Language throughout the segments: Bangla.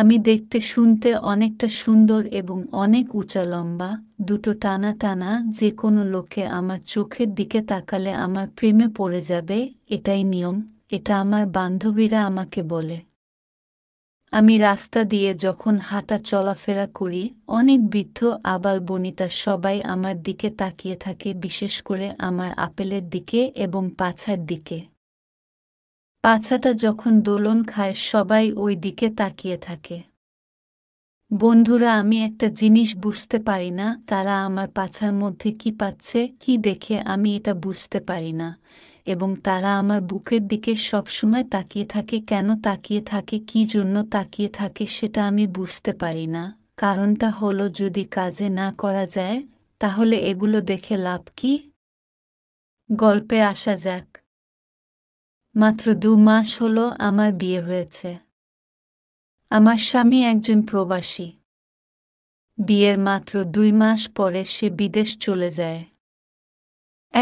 আমি দেখতে শুনতে অনেকটা সুন্দর এবং অনেক উঁচা লম্বা দুটো টানা টানা যে কোনো লোকে আমার চোখের দিকে তাকালে আমার প্রেমে পড়ে যাবে এটাই নিয়ম এটা আমার বান্ধবীরা আমাকে বলে আমি রাস্তা দিয়ে যখন হাঁটা চলাফেরা করি অনেক বৃদ্ধ আবার বনিতা সবাই আমার দিকে তাকিয়ে থাকে বিশেষ করে আমার আপেলের দিকে এবং পাছার দিকে পাছাটা যখন দোলন খায় সবাই ওই দিকে তাকিয়ে থাকে বন্ধুরা আমি একটা জিনিস বুঝতে পারি না তারা আমার পাছার মধ্যে কি পাচ্ছে কি দেখে আমি এটা বুঝতে পারি না এবং তারা আমার বুকের দিকে সবসময় তাকিয়ে থাকে কেন তাকিয়ে থাকে কি জন্য তাকিয়ে থাকে সেটা আমি বুঝতে পারি না কারণটা হলো যদি কাজে না করা যায় তাহলে এগুলো দেখে লাভ কি গল্পে আসা যাক মাত্র দু মাস হল আমার বিয়ে হয়েছে আমার স্বামী একজন প্রবাসী বিয়ের মাত্র দুই মাস পরে সে বিদেশ চলে যায়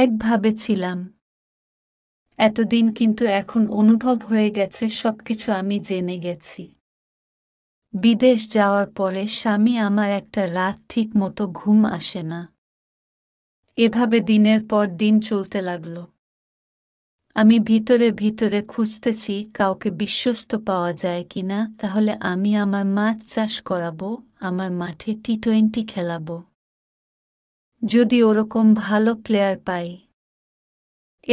একভাবে ছিলাম এতদিন কিন্তু এখন অনুভব হয়ে গেছে সবকিছু আমি জেনে গেছি বিদেশ যাওয়ার পরে স্বামী আমার একটা রাত ঠিক মতো ঘুম আসে না এভাবে দিনের পর দিন চলতে লাগলো আমি ভিতরে ভিতরে খুঁজতেছি কাউকে বিশ্বস্ত পাওয়া যায় কিনা তাহলে আমি আমার মাছ চাষ করাবো আমার মাঠে টি টোয়েন্টি খেলাবো যদি ওরকম ভালো প্লেয়ার পাই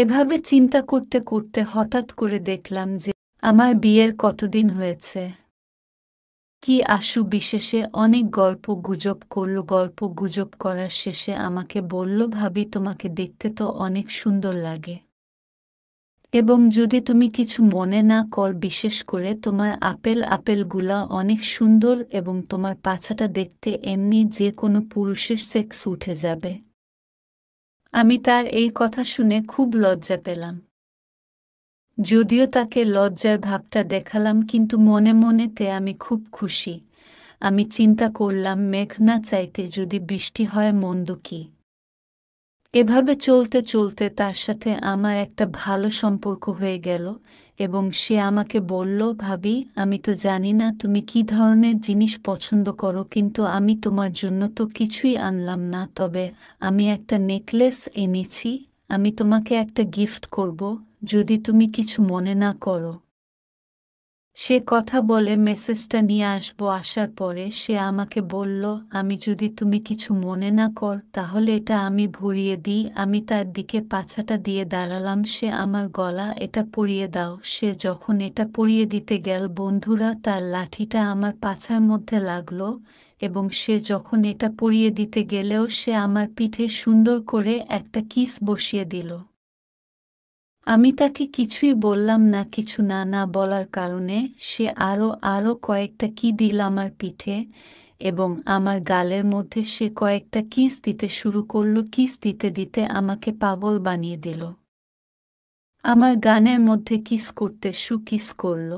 এভাবে চিন্তা করতে করতে হঠাৎ করে দেখলাম যে আমার বিয়ের কতদিন হয়েছে কি আশু বিশেষে অনেক গল্প গুজব করল গল্প গুজব করার শেষে আমাকে বলল ভাবি তোমাকে দেখতে তো অনেক সুন্দর লাগে এবং যদি তুমি কিছু মনে না কর বিশেষ করে তোমার আপেল আপেলগুলা অনেক সুন্দর এবং তোমার পাছাটা দেখতে এমনি যে কোনো পুরুষের সেক্স উঠে যাবে আমি তার এই কথা শুনে খুব লজ্জা পেলাম যদিও তাকে লজ্জার ভাবটা দেখালাম কিন্তু মনে মনেতে আমি খুব খুশি আমি চিন্তা করলাম মেঘ না চাইতে যদি বৃষ্টি হয় মন্দ কী এভাবে চলতে চলতে তার সাথে আমার একটা ভালো সম্পর্ক হয়ে গেল এবং সে আমাকে বলল ভাবি আমি তো জানি না তুমি কি ধরনের জিনিস পছন্দ করো কিন্তু আমি তোমার জন্য তো কিছুই আনলাম না তবে আমি একটা নেকলেস এনেছি আমি তোমাকে একটা গিফট করব যদি তুমি কিছু মনে না করো সে কথা বলে মেসেজটা নিয়ে আসবো আসার পরে সে আমাকে বলল আমি যদি তুমি কিছু মনে না কর তাহলে এটা আমি ভরিয়ে দিই আমি তার দিকে পাছাটা দিয়ে দাঁড়ালাম সে আমার গলা এটা পরিয়ে দাও সে যখন এটা পরিয়ে দিতে গেল বন্ধুরা তার লাঠিটা আমার পাছার মধ্যে লাগলো এবং সে যখন এটা পরিয়ে দিতে গেলেও সে আমার পিঠে সুন্দর করে একটা কিস বসিয়ে দিল আমি তাকে কিছুই বললাম না কিছু না না বলার কারণে সে আরও আরও কয়েকটা কি দিল আমার পিঠে এবং আমার গালের মধ্যে সে কয়েকটা কিস দিতে শুরু করল কিস দিতে দিতে আমাকে পাগল বানিয়ে দিল আমার গানের মধ্যে কিস করতে সুকিস কিস করলো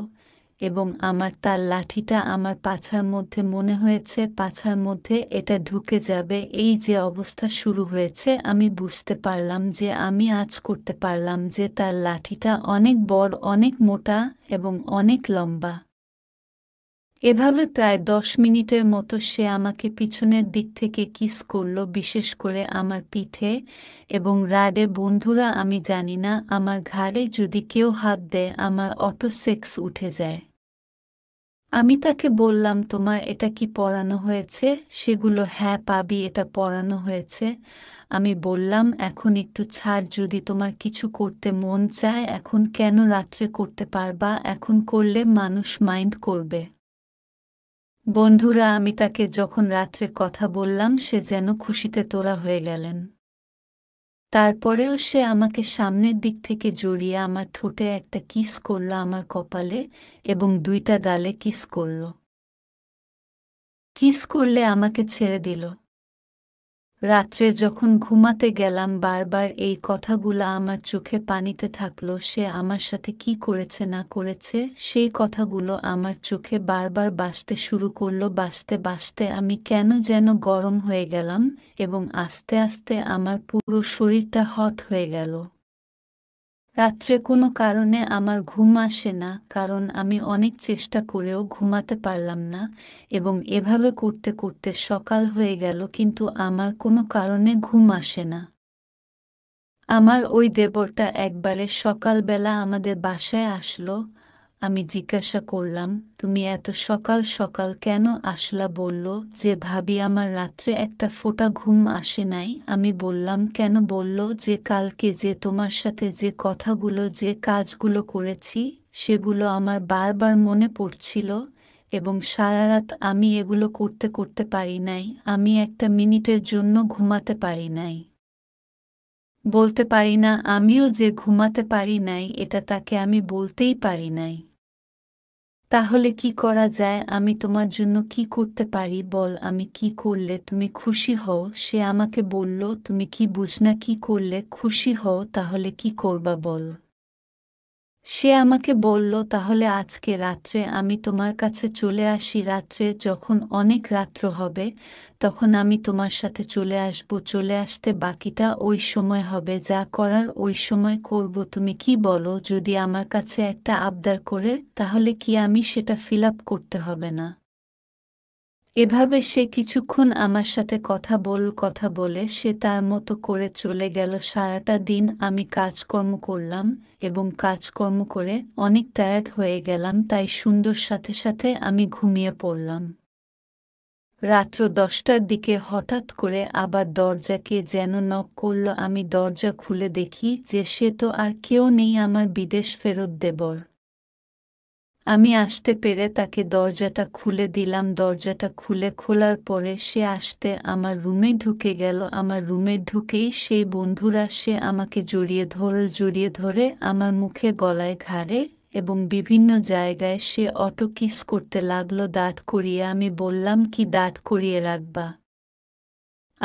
এবং আমার তার লাঠিটা আমার পাছার মধ্যে মনে হয়েছে পাছার মধ্যে এটা ঢুকে যাবে এই যে অবস্থা শুরু হয়েছে আমি বুঝতে পারলাম যে আমি আজ করতে পারলাম যে তার লাঠিটা অনেক বড় অনেক মোটা এবং অনেক লম্বা এভাবে প্রায় দশ মিনিটের মতো সে আমাকে পিছনের দিক থেকে কিস করল বিশেষ করে আমার পিঠে এবং রাডে বন্ধুরা আমি জানি না আমার ঘাড়ে যদি কেউ হাত দেয় আমার অটো সেক্স উঠে যায় আমি তাকে বললাম তোমার এটা কি পড়ানো হয়েছে সেগুলো হ্যাঁ পাবি এটা পড়ানো হয়েছে আমি বললাম এখন একটু ছাড় যদি তোমার কিছু করতে মন চায় এখন কেন রাত্রে করতে পারবা এখন করলে মানুষ মাইন্ড করবে বন্ধুরা আমি তাকে যখন রাত্রে কথা বললাম সে যেন খুশিতে তোরা হয়ে গেলেন তারপরেও সে আমাকে সামনের দিক থেকে জড়িয়ে আমার ঠোঁটে একটা কিস করল আমার কপালে এবং দুইটা গালে কিস করল কিস করলে আমাকে ছেড়ে দিল রাত্রে যখন ঘুমাতে গেলাম বারবার এই কথাগুলো আমার চোখে পানিতে থাকলো সে আমার সাথে কি করেছে না করেছে সেই কথাগুলো আমার চোখে বারবার বাঁচতে শুরু করলো বাঁচতে বাঁচতে আমি কেন যেন গরম হয়ে গেলাম এবং আস্তে আস্তে আমার পুরো শরীরটা হট হয়ে গেল রাত্রে কোনো কারণে আমার ঘুম আসে না কারণ আমি অনেক চেষ্টা করেও ঘুমাতে পারলাম না এবং এভাবে করতে করতে সকাল হয়ে গেল কিন্তু আমার কোনো কারণে ঘুম আসে না আমার ওই দেবরটা একবারে সকালবেলা আমাদের বাসায় আসলো আমি জিজ্ঞাসা করলাম তুমি এত সকাল সকাল কেন আসলা বলল যে ভাবি আমার রাত্রে একটা ফোটা ঘুম আসে নাই আমি বললাম কেন বলল যে কালকে যে তোমার সাথে যে কথাগুলো যে কাজগুলো করেছি সেগুলো আমার বারবার মনে পড়ছিল এবং সারা রাত আমি এগুলো করতে করতে পারি নাই আমি একটা মিনিটের জন্য ঘুমাতে পারি নাই বলতে পারি না আমিও যে ঘুমাতে পারি নাই এটা তাকে আমি বলতেই পারি নাই তাহলে কি করা যায় আমি তোমার জন্য কি করতে পারি বল আমি কি করলে তুমি খুশি হও সে আমাকে বলল তুমি কি বুঝ না কি করলে খুশি হও তাহলে কি করবা বল সে আমাকে বলল তাহলে আজকে রাত্রে আমি তোমার কাছে চলে আসি রাত্রে যখন অনেক রাত্র হবে তখন আমি তোমার সাথে চলে আসব চলে আসতে বাকিটা ওই সময় হবে যা করার ওই সময় করব তুমি কি বলো যদি আমার কাছে একটা আবদার করে তাহলে কি আমি সেটা ফিল করতে হবে না এভাবে সে কিছুক্ষণ আমার সাথে কথা বল কথা বলে সে তার মতো করে চলে গেল সারাটা দিন আমি কাজকর্ম করলাম এবং কাজকর্ম করে অনেক টায়ার্ড হয়ে গেলাম তাই সুন্দর সাথে সাথে আমি ঘুমিয়ে পড়লাম রাত্র দশটার দিকে হঠাৎ করে আবার দরজাকে যেন নক করল আমি দরজা খুলে দেখি যে সে তো আর কেউ নেই আমার বিদেশ ফেরত দেবর আমি আসতে পেরে তাকে দরজাটা খুলে দিলাম দরজাটা খুলে খোলার পরে সে আসতে আমার রুমে ঢুকে গেল আমার রুমে ঢুকেই সেই বন্ধুরা সে আমাকে জড়িয়ে ধর জড়িয়ে ধরে আমার মুখে গলায় ঘাড়ে এবং বিভিন্ন জায়গায় সে অটো কিস করতে লাগলো দাঁড় করিয়ে আমি বললাম কি দাঁড় করিয়ে রাখবা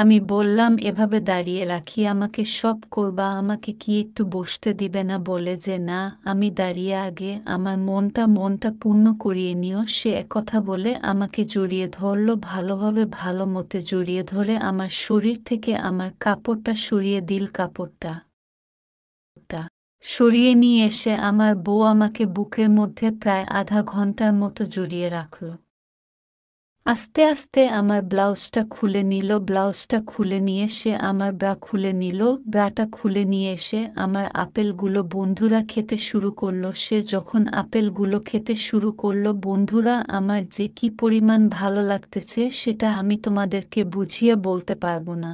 আমি বললাম এভাবে দাঁড়িয়ে রাখি আমাকে সব করবা আমাকে কি একটু বসতে দিবে না বলে যে না আমি দাঁড়িয়ে আগে আমার মনটা মনটা পূর্ণ করিয়ে নিও সে একথা বলে আমাকে জড়িয়ে ধরল ভালোভাবে ভালো মতে জড়িয়ে ধরে আমার শরীর থেকে আমার কাপড়টা সরিয়ে দিল কাপড়টা সরিয়ে নিয়ে এসে আমার বউ আমাকে বুকের মধ্যে প্রায় আধা ঘন্টার মতো জড়িয়ে রাখলো আস্তে আস্তে আমার ব্লাউজটা খুলে নিল ব্লাউজটা খুলে নিয়ে সে আমার ব্রা খুলে নিল ব্রাটা খুলে নিয়ে এসে আমার আপেলগুলো বন্ধুরা খেতে শুরু করলো সে যখন আপেলগুলো খেতে শুরু করলো বন্ধুরা আমার যে কি পরিমাণ ভালো লাগতেছে সেটা আমি তোমাদেরকে বুঝিয়ে বলতে পারবো না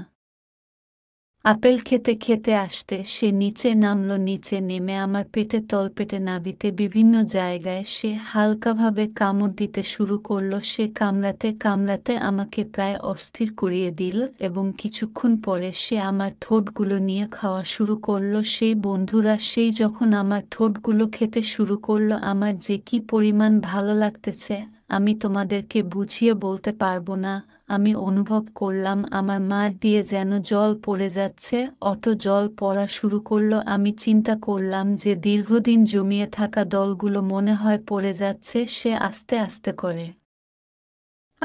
আপেল খেতে খেতে আসতে সে নিচে নামল নিচে নেমে আমার পেটে তলপেটে নাবিতে বিভিন্ন জায়গায় সে হালকাভাবে কামড় দিতে শুরু করল সে কামড়াতে কামড়াতে আমাকে প্রায় অস্থির করিয়ে দিল এবং কিছুক্ষণ পরে সে আমার ঠোঁটগুলো নিয়ে খাওয়া শুরু করল সেই বন্ধুরা সেই যখন আমার ঠোঁটগুলো খেতে শুরু করলো আমার যে কি পরিমাণ ভালো লাগতেছে আমি তোমাদেরকে বুঝিয়ে বলতে পারবো না আমি অনুভব করলাম আমার মার দিয়ে যেন জল পড়ে যাচ্ছে অত জল পড়া শুরু করলো আমি চিন্তা করলাম যে দীর্ঘদিন জমিয়ে থাকা দলগুলো মনে হয় পড়ে যাচ্ছে সে আস্তে আস্তে করে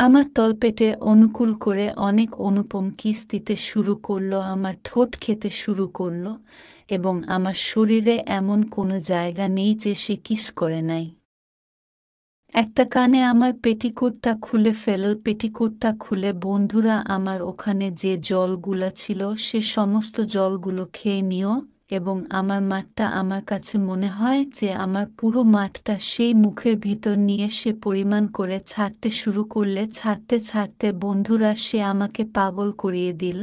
আমার তলপেটে অনুকূল করে অনেক অনুপম কিস্তিতে শুরু করলো আমার ঠোঁট খেতে শুরু করলো এবং আমার শরীরে এমন কোনো জায়গা নেই যে সে কিস করে নাই একটা কানে আমার পেটিকোটটা খুলে ফেল পেটিকোটটা খুলে বন্ধুরা আমার ওখানে যে জলগুলা ছিল সে সমস্ত জলগুলো খেয়ে নিও এবং আমার মাঠটা আমার কাছে মনে হয় যে আমার পুরো মাঠটা সেই মুখের ভিতর নিয়ে সে পরিমাণ করে ছাড়তে শুরু করলে ছাড়তে ছাড়তে বন্ধুরা সে আমাকে পাগল করিয়ে দিল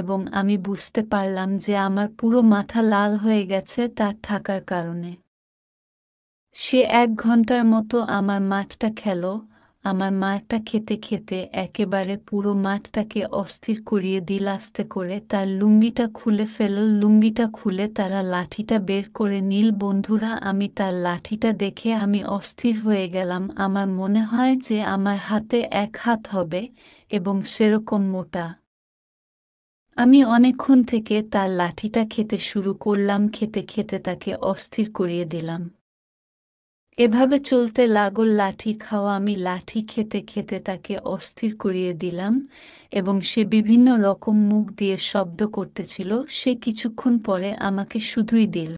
এবং আমি বুঝতে পারলাম যে আমার পুরো মাথা লাল হয়ে গেছে তার থাকার কারণে সে এক ঘন্টার মতো আমার মাঠটা খেল আমার মাঠটা খেতে খেতে একেবারে পুরো মাঠটাকে অস্থির করিয়ে দিল আস্তে করে তার লুঙ্গিটা খুলে ফেল লুঙ্গিটা খুলে তারা লাঠিটা বের করে নীল বন্ধুরা আমি তার লাঠিটা দেখে আমি অস্থির হয়ে গেলাম আমার মনে হয় যে আমার হাতে এক হাত হবে এবং সেরকম মোটা আমি অনেকক্ষণ থেকে তার লাঠিটা খেতে শুরু করলাম খেতে খেতে তাকে অস্থির করিয়ে দিলাম এভাবে চলতে লাগল লাঠি খাওয়া আমি লাঠি খেতে খেতে তাকে অস্থির করিয়ে দিলাম এবং সে বিভিন্ন রকম মুখ দিয়ে শব্দ করতেছিল সে কিছুক্ষণ পরে আমাকে শুধুই দিল